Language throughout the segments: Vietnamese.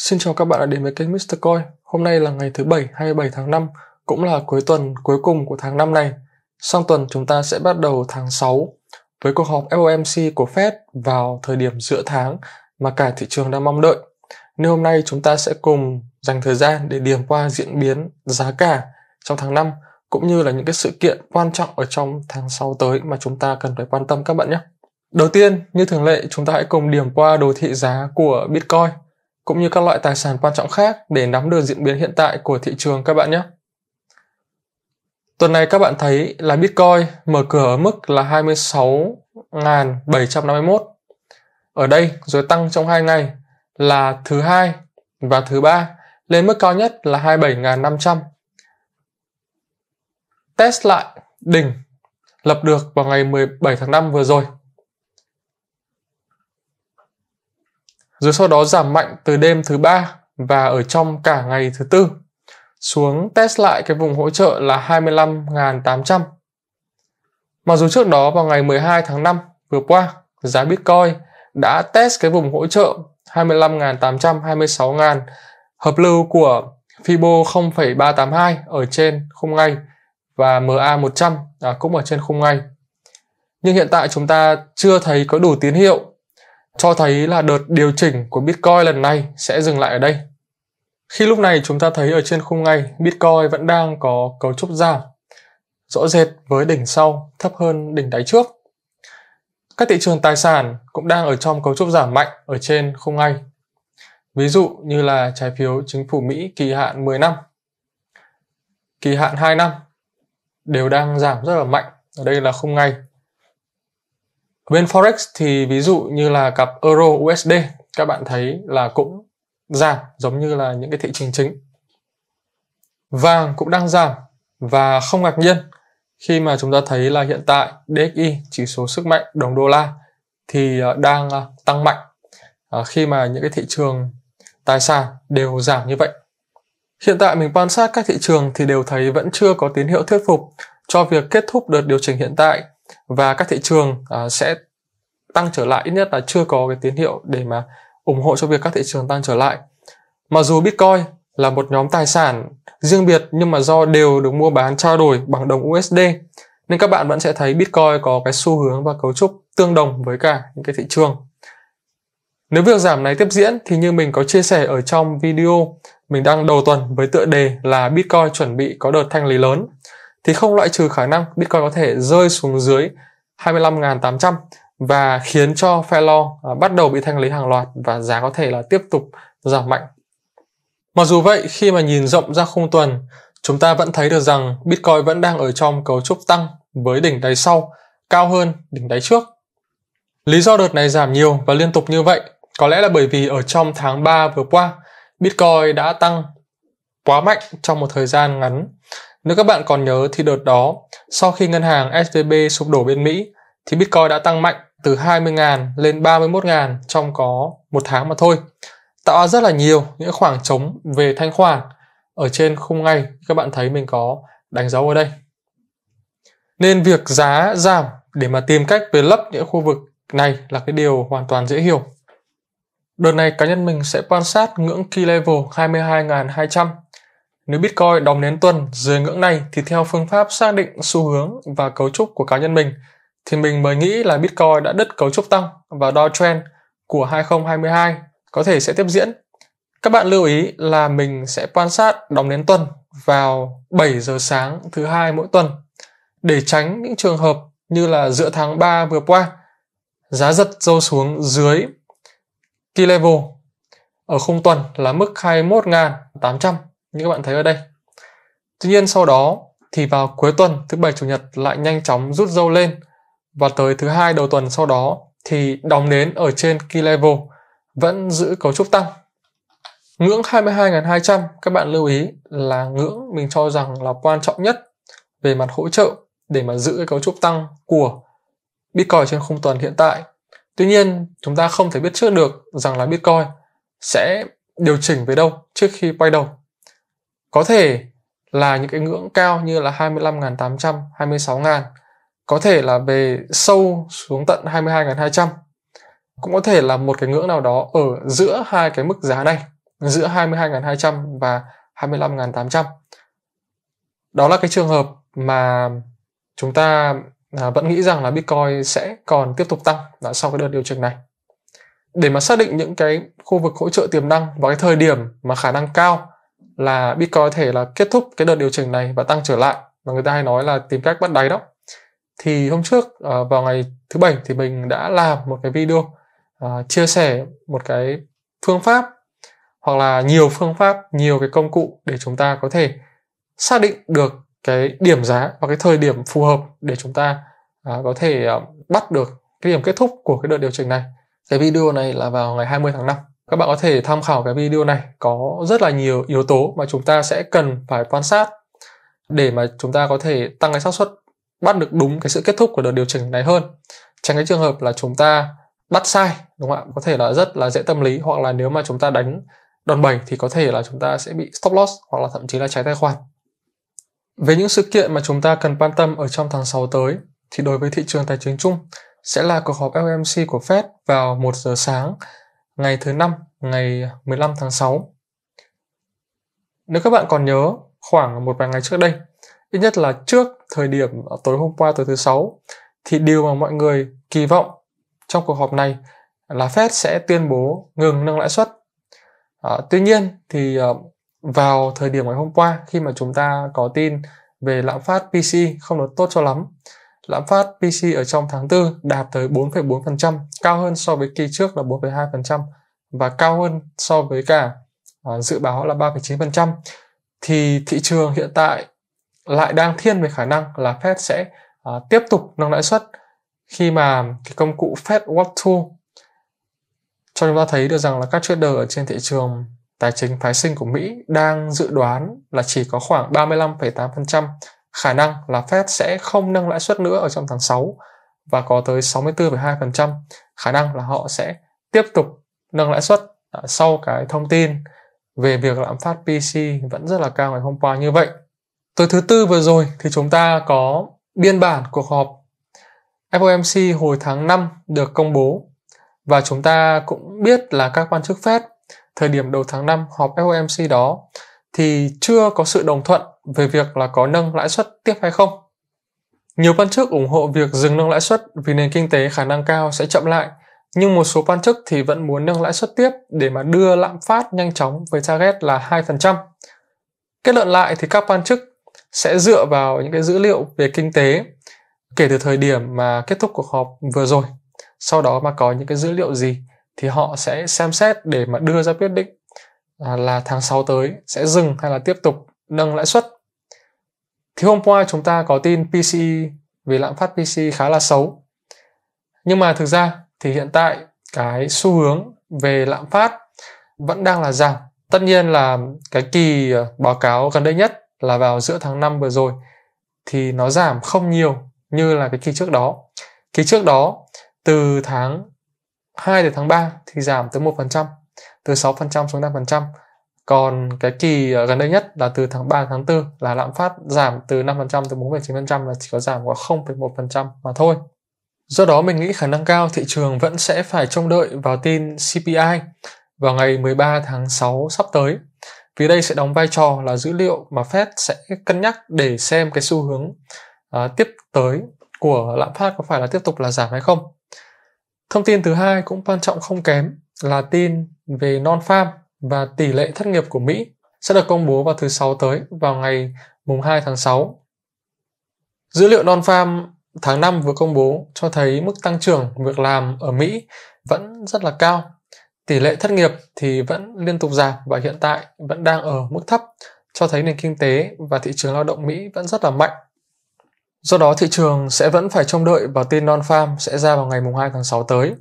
Xin chào các bạn đã đến với kênh Mr. Coin. Hôm nay là ngày thứ Bảy 27 tháng 5, cũng là cuối tuần cuối cùng của tháng 5 này. Sang tuần chúng ta sẽ bắt đầu tháng 6 với cuộc họp FOMC của Fed vào thời điểm giữa tháng mà cả thị trường đang mong đợi. Nên hôm nay chúng ta sẽ cùng dành thời gian để điểm qua diễn biến giá cả trong tháng 5 cũng như là những cái sự kiện quan trọng ở trong tháng 6 tới mà chúng ta cần phải quan tâm các bạn nhé. Đầu tiên, như thường lệ, chúng ta hãy cùng điểm qua đồ thị giá của Bitcoin – cũng như các loại tài sản quan trọng khác để nắm được diễn biến hiện tại của thị trường các bạn nhé. Tuần này các bạn thấy là Bitcoin mở cửa ở mức là 26.751 ở đây rồi tăng trong 2 ngày là thứ hai và thứ ba lên mức cao nhất là 27.500. Test lại đỉnh lập được vào ngày 17 tháng 5 vừa rồi. rồi sau đó giảm mạnh từ đêm thứ ba và ở trong cả ngày thứ tư xuống test lại cái vùng hỗ trợ là 25.800. Mặc dù trước đó vào ngày 12 tháng 5 vừa qua, giá Bitcoin đã test cái vùng hỗ trợ 25.800, 26.000 hợp lưu của Fibo 0,382 ở trên khung ngay và MA100 à, cũng ở trên khung ngay. Nhưng hiện tại chúng ta chưa thấy có đủ tín hiệu cho thấy là đợt điều chỉnh của Bitcoin lần này sẽ dừng lại ở đây. Khi lúc này chúng ta thấy ở trên khung ngày Bitcoin vẫn đang có cấu trúc giảm, rõ rệt với đỉnh sau thấp hơn đỉnh đáy trước. Các thị trường tài sản cũng đang ở trong cấu trúc giảm mạnh ở trên khung ngày. Ví dụ như là trái phiếu chính phủ Mỹ kỳ hạn 10 năm, kỳ hạn 2 năm đều đang giảm rất là mạnh. Ở đây là khung ngày bên forex thì ví dụ như là cặp euro usd các bạn thấy là cũng giảm giống như là những cái thị trường chính vàng cũng đang giảm và không ngạc nhiên khi mà chúng ta thấy là hiện tại DXY chỉ số sức mạnh đồng đô la thì ờ, đang ờ, tăng mạnh ờ, khi mà những cái thị trường tài sản đều giảm như vậy. Hiện tại mình quan sát các thị trường thì đều thấy vẫn chưa có tín hiệu thuyết phục cho việc kết thúc đợt điều chỉnh hiện tại và các thị trường uh, sẽ tăng trở lại ít nhất là chưa có cái tín hiệu để mà ủng hộ cho việc các thị trường tăng trở lại. Mặc dù Bitcoin là một nhóm tài sản riêng biệt nhưng mà do đều được mua bán trao đổi bằng đồng USD nên các bạn vẫn sẽ thấy Bitcoin có cái xu hướng và cấu trúc tương đồng với cả những cái thị trường. Nếu việc giảm này tiếp diễn thì như mình có chia sẻ ở trong video mình đăng đầu tuần với tựa đề là Bitcoin chuẩn bị có đợt thanh lý lớn thì không loại trừ khả năng Bitcoin có thể rơi xuống dưới 25.800 và khiến cho phe lo à, bắt đầu bị thanh lý hàng loạt và giá có thể là tiếp tục giảm mạnh. Mặc dù vậy, khi mà nhìn rộng ra khung tuần, chúng ta vẫn thấy được rằng Bitcoin vẫn đang ở trong cấu trúc tăng với đỉnh đáy sau cao hơn đỉnh đáy trước. Lý do đợt này giảm nhiều và liên tục như vậy có lẽ là bởi vì ở trong tháng 3 vừa qua, Bitcoin đã tăng quá mạnh trong một thời gian ngắn nếu các bạn còn nhớ thì đợt đó, sau khi ngân hàng SVB sụp đổ bên Mỹ, thì Bitcoin đã tăng mạnh từ 20.000 lên 31.000 trong có một tháng mà thôi. Tạo ra rất là nhiều những khoảng trống về thanh khoản. Ở trên khung ngay các bạn thấy mình có đánh dấu ở đây. Nên việc giá giảm để mà tìm cách về lấp những khu vực này là cái điều hoàn toàn dễ hiểu. Đợt này cá nhân mình sẽ quan sát ngưỡng key level 22.200 nếu Bitcoin đóng nến tuần dưới ngưỡng này thì theo phương pháp xác định xu hướng và cấu trúc của cá nhân mình thì mình mới nghĩ là Bitcoin đã đứt cấu trúc tăng và đo trend của 2022 có thể sẽ tiếp diễn. Các bạn lưu ý là mình sẽ quan sát đóng nến tuần vào 7 giờ sáng thứ hai mỗi tuần để tránh những trường hợp như là giữa tháng 3 vừa qua giá giật dâu xuống dưới key level ở khung tuần là mức 21.800 như các bạn thấy ở đây. Tuy nhiên sau đó thì vào cuối tuần thứ bảy chủ nhật lại nhanh chóng rút dâu lên và tới thứ hai đầu tuần sau đó thì đóng nến ở trên key level vẫn giữ cấu trúc tăng. Ngưỡng 22.200 các bạn lưu ý là ngưỡng mình cho rằng là quan trọng nhất về mặt hỗ trợ để mà giữ cái cấu trúc tăng của Bitcoin trên khung tuần hiện tại. Tuy nhiên, chúng ta không thể biết trước được rằng là Bitcoin sẽ điều chỉnh về đâu trước khi quay đầu có thể là những cái ngưỡng cao như là 25.800, 26.000, có thể là về sâu xuống tận 22.200. Cũng có thể là một cái ngưỡng nào đó ở giữa hai cái mức giá này, giữa 22.200 và 25.800. Đó là cái trường hợp mà chúng ta à, vẫn nghĩ rằng là Bitcoin sẽ còn tiếp tục tăng là sau cái đợt điều chỉnh này. Để mà xác định những cái khu vực hỗ trợ tiềm năng và cái thời điểm mà khả năng cao là Bitcoin có thể là kết thúc cái đợt điều chỉnh này và tăng trở lại và người ta hay nói là tìm cách bắt đáy đó thì hôm trước ờ, vào ngày thứ bảy thì mình đã làm một cái video ờ, chia sẻ một cái phương pháp hoặc là nhiều phương pháp nhiều cái công cụ để chúng ta có thể xác định được cái điểm giá và cái thời điểm phù hợp để chúng ta ờ, có thể bắt được cái điểm kết thúc của cái đợt điều chỉnh này cái video này là vào ngày 20 tháng 5 các bạn có thể tham khảo cái video này có rất là nhiều yếu tố mà chúng ta sẽ cần phải quan sát để mà chúng ta có thể tăng cái xác suất bắt được đúng cái sự kết thúc của đợt điều chỉnh này hơn tránh cái trường hợp là chúng ta bắt sai đúng không ạ có thể là rất là dễ tâm lý hoặc là nếu mà chúng ta đánh đòn bẩy thì có thể là chúng ta sẽ bị stop loss hoặc là thậm chí là trái tài khoản về những sự kiện mà chúng ta cần quan tâm ở trong tháng 6 tới thì đối với thị trường tài chính chung sẽ là cuộc họp FOMC của Fed vào 1 giờ sáng ngày thứ năm ngày 15 tháng 6. Nếu các bạn còn nhớ khoảng một vài ngày trước đây, ít nhất là trước thời điểm tối hôm qua tối thứ sáu thì điều mà mọi người kỳ vọng trong cuộc họp này là Fed sẽ tuyên bố ngừng nâng lãi suất. À, tuy nhiên thì à, vào thời điểm ngày hôm qua khi mà chúng ta có tin về lạm phát PC không được tốt cho lắm Lạm phát PC ở trong tháng 4 đạt tới 4,4%, cao hơn so với kỳ trước là 4,2% và cao hơn so với cả à, dự báo là 3,9%. Thì thị trường hiện tại lại đang thiên về khả năng là Fed sẽ à, tiếp tục nâng lãi suất khi mà cái công cụ Fed Watch Tool cho chúng ta thấy được rằng là các trader ở trên thị trường tài chính phái sinh của Mỹ đang dự đoán là chỉ có khoảng 35,8% khả năng là Fed sẽ không nâng lãi suất nữa ở trong tháng 6 và có tới 64,2% khả năng là họ sẽ tiếp tục nâng lãi suất à, sau cái thông tin về việc lạm phát PC vẫn rất là cao ngày hôm qua như vậy. Tới thứ tư vừa rồi thì chúng ta có biên bản cuộc họp FOMC hồi tháng 5 được công bố và chúng ta cũng biết là các quan chức Fed thời điểm đầu tháng 5 họp FOMC đó thì chưa có sự đồng thuận về việc là có nâng lãi suất tiếp hay không. Nhiều quan chức ủng hộ việc dừng nâng lãi suất vì nền kinh tế khả năng cao sẽ chậm lại, nhưng một số quan chức thì vẫn muốn nâng lãi suất tiếp để mà đưa lạm phát nhanh chóng với target là 2%. Kết luận lại thì các quan chức sẽ dựa vào những cái dữ liệu về kinh tế kể từ thời điểm mà kết thúc cuộc họp vừa rồi. Sau đó mà có những cái dữ liệu gì thì họ sẽ xem xét để mà đưa ra quyết định à, là tháng 6 tới sẽ dừng hay là tiếp tục nâng lãi suất thì hôm qua chúng ta có tin PCE về lạm phát PCE khá là xấu. Nhưng mà thực ra thì hiện tại cái xu hướng về lạm phát vẫn đang là giảm. Tất nhiên là cái kỳ ờ, báo cáo gần đây nhất là vào giữa tháng 5 vừa rồi thì nó giảm không nhiều như là cái kỳ trước đó. Kỳ trước đó từ tháng 2 đến tháng 3 thì giảm tới 1%, từ 6% xuống 5% còn cái kỳ ờ, gần đây nhất là từ tháng 3 tháng 4 là lạm phát giảm từ 5% tới 4,9% là chỉ có giảm khoảng 0,1% mà thôi. Do đó mình nghĩ khả năng cao thị trường vẫn sẽ phải trông đợi vào tin CPI vào ngày 13 tháng 6 sắp tới. Vì đây sẽ đóng vai trò là dữ liệu mà Fed sẽ cân nhắc để xem cái xu hướng uh, tiếp tới của lạm phát có phải là tiếp tục là giảm hay không. Thông tin thứ hai cũng quan trọng không kém là tin về non farm và tỷ lệ thất nghiệp của Mỹ sẽ được công bố vào thứ Sáu tới vào ngày mùng 2 tháng 6. Dữ liệu non-farm tháng 5 vừa công bố cho thấy mức tăng trưởng việc làm ở Mỹ vẫn rất là cao. Tỷ lệ thất nghiệp thì vẫn liên tục giảm và hiện tại vẫn đang ở mức thấp, cho thấy nền kinh tế và thị trường lao động Mỹ vẫn rất là mạnh. Do đó thị trường sẽ vẫn phải trông đợi vào tin non-farm sẽ ra vào ngày mùng 2 tháng 6 tới.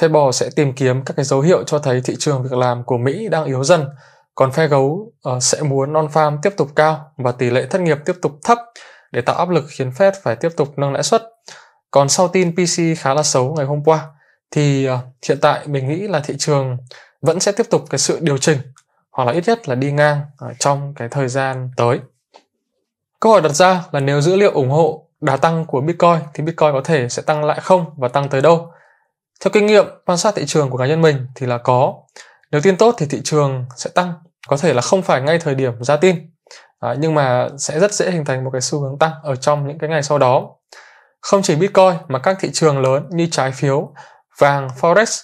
Phe bò sẽ tìm kiếm các cái dấu hiệu cho thấy thị trường việc làm của Mỹ đang yếu dần, còn phe gấu uh, sẽ muốn non-farm tiếp tục cao và tỷ lệ thất nghiệp tiếp tục thấp để tạo áp lực khiến Fed phải tiếp tục nâng lãi suất. Còn sau tin PC khá là xấu ngày hôm qua, thì uh, hiện tại mình nghĩ là thị trường vẫn sẽ tiếp tục cái sự điều chỉnh hoặc là ít nhất là đi ngang uh, trong cái thời gian tới. Câu hỏi đặt ra là nếu dữ liệu ủng hộ đà tăng của Bitcoin thì Bitcoin có thể sẽ tăng lại không và tăng tới đâu? Theo kinh nghiệm quan sát thị trường của cá nhân mình thì là có. Nếu tin tốt thì thị trường sẽ tăng, có thể là không phải ngay thời điểm ra tin, à, nhưng mà sẽ rất dễ hình thành một cái xu hướng tăng ở trong những cái ngày sau đó. Không chỉ Bitcoin mà các thị trường lớn như trái phiếu, vàng, forex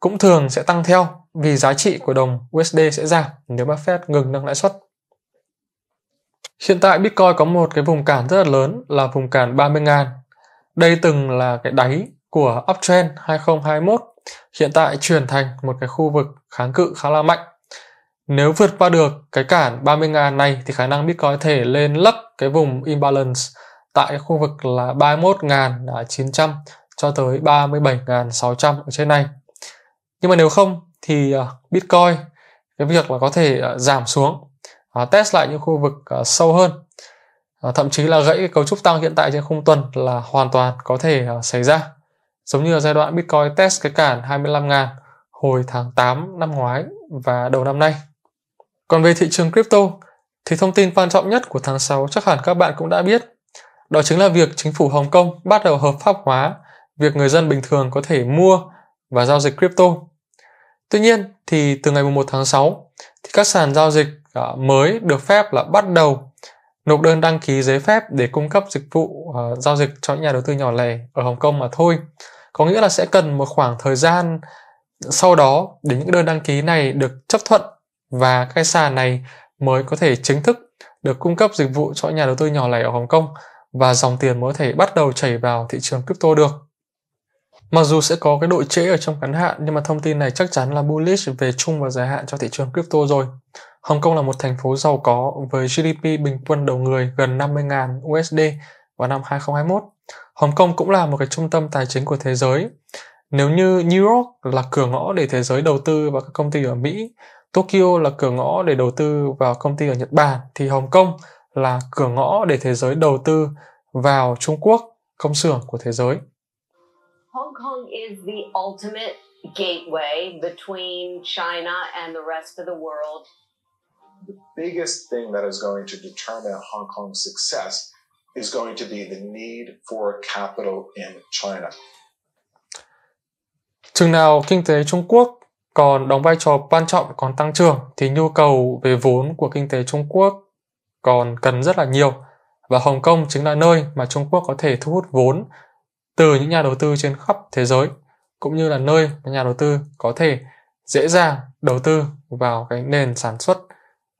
cũng thường sẽ tăng theo vì giá trị của đồng USD sẽ giảm nếu mà Fed ngừng nâng lãi suất. Hiện tại Bitcoin có một cái vùng cản rất là lớn là vùng cản 30.000. Đây từng là cái đáy của uptrend 2021 hiện tại chuyển thành một cái khu vực kháng cự khá là mạnh. Nếu vượt qua được cái cản 30.000 này thì khả năng Bitcoin có thể lên lấp cái vùng imbalance tại khu vực là 31.900 cho tới 37.600 ở trên này. Nhưng mà nếu không thì ờ, Bitcoin cái việc là có thể ờ, giảm xuống, ờ, test lại những khu vực sâu hơn. Thậm chí là gãy cái cấu trúc tăng hiện tại trên khung tuần là hoàn toàn có thể xảy ra giống như là giai đoạn Bitcoin test cái cản 25.000 hồi tháng 8 năm ngoái và đầu năm nay. Còn về thị trường crypto thì thông tin quan trọng nhất của tháng 6 chắc hẳn các bạn cũng đã biết. Đó chính là việc chính phủ Hồng Kông bắt đầu hợp pháp hóa việc người dân bình thường có thể mua và giao dịch crypto. Tuy nhiên thì từ ngày 1 tháng 6 thì các sàn giao dịch à, mới được phép là bắt đầu nộp đơn đăng ký giấy phép để cung cấp dịch vụ uh, giao dịch cho nhà đầu tư nhỏ lẻ ở Hồng Kông mà thôi có nghĩa là sẽ cần một khoảng thời gian sau đó để những đơn đăng ký này được chấp thuận và cái sàn này mới có thể chính thức được cung cấp dịch vụ cho nhà đầu tư nhỏ lẻ ở Hồng Kông và dòng tiền mới có thể bắt đầu chảy vào thị trường crypto được. Mặc dù sẽ có cái độ trễ ở trong ngắn hạn nhưng mà thông tin này chắc chắn là bullish về chung và dài hạn cho thị trường crypto rồi. Hồng Kông là một thành phố giàu có với GDP bình quân đầu người gần 50.000 USD vào năm 2021. Hồng Kông cũng là một cái trung tâm tài chính của thế giới. Nếu như New York là cửa ngõ để thế giới đầu tư vào các công ty ở Mỹ, Tokyo là cửa ngõ để đầu tư vào công ty ở Nhật Bản, thì Hồng Kông là cửa ngõ để thế giới đầu tư vào Trung Quốc, công xưởng của thế giới. Hong Kong is the ultimate gateway between China and the rest of the world. The biggest thing that is going to determine Hong Kong's success is going to be the need for capital in China. Chừng nào kinh tế Trung Quốc còn đóng vai trò quan trọng còn tăng trưởng thì nhu cầu về vốn của kinh tế Trung Quốc còn cần rất là nhiều và Hồng Kông chính là nơi mà Trung Quốc có thể thu hút vốn từ những nhà đầu tư trên khắp thế giới cũng như là nơi mà nhà đầu tư có thể dễ dàng đầu tư vào cái nền sản xuất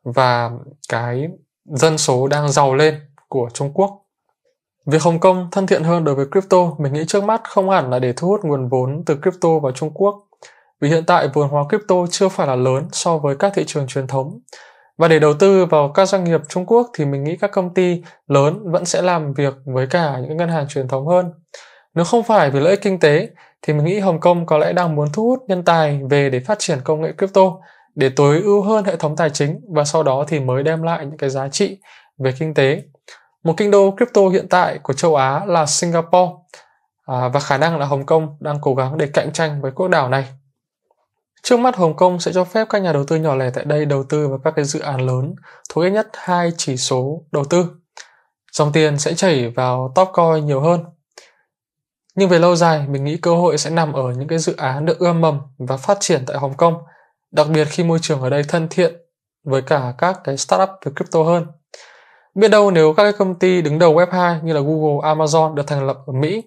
và cái dân số đang giàu lên của Trung Quốc Việc Hồng Kông thân thiện hơn đối với crypto, mình nghĩ trước mắt không hẳn là để thu hút nguồn vốn từ crypto vào Trung Quốc, vì hiện tại vốn hóa crypto chưa phải là lớn so với các thị trường truyền thống. Và để đầu tư vào các doanh nghiệp Trung Quốc thì mình nghĩ các công ty lớn vẫn sẽ làm việc với cả những ngân hàng truyền thống hơn. Nếu không phải vì lợi ích kinh tế thì mình nghĩ Hồng Kông có lẽ đang muốn thu hút nhân tài về để phát triển công nghệ crypto để tối ưu hơn hệ thống tài chính và sau đó thì mới đem lại những cái giá trị về kinh tế một kinh đô crypto hiện tại của châu Á là Singapore à, và khả năng là Hồng Kông đang cố gắng để cạnh tranh với quốc đảo này. Trước mắt Hồng Kông sẽ cho phép các nhà đầu tư nhỏ lẻ tại đây đầu tư vào các cái dự án lớn thuộc ít nhất hai chỉ số đầu tư. Dòng tiền sẽ chảy vào top coin nhiều hơn. Nhưng về lâu dài, mình nghĩ cơ hội sẽ nằm ở những cái dự án được ươm mầm và phát triển tại Hồng Kông, đặc biệt khi môi trường ở đây thân thiện với cả các cái startup về crypto hơn. Biết đâu nếu các công ty đứng đầu web 2 như là Google, Amazon được thành lập ở Mỹ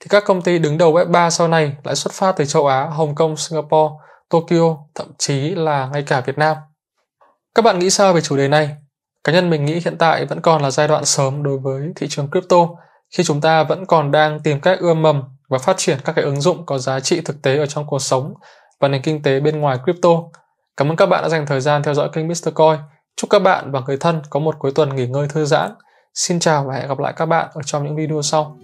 thì các công ty đứng đầu web 3 sau này lại xuất phát từ châu Á, Hồng Kông, Singapore, Tokyo, thậm chí là ngay cả Việt Nam. Các bạn nghĩ sao về chủ đề này? Cá nhân mình nghĩ hiện tại vẫn còn là giai đoạn sớm đối với thị trường crypto khi chúng ta vẫn còn đang tìm cách ươm mầm và phát triển các cái ứng dụng có giá trị thực tế ở trong cuộc sống và nền kinh tế bên ngoài crypto. Cảm ơn các bạn đã dành thời gian theo dõi kênh Mr. Coin. Chúc các bạn và người thân có một cuối tuần nghỉ ngơi thư giãn. Xin chào và hẹn gặp lại các bạn ở trong những video sau.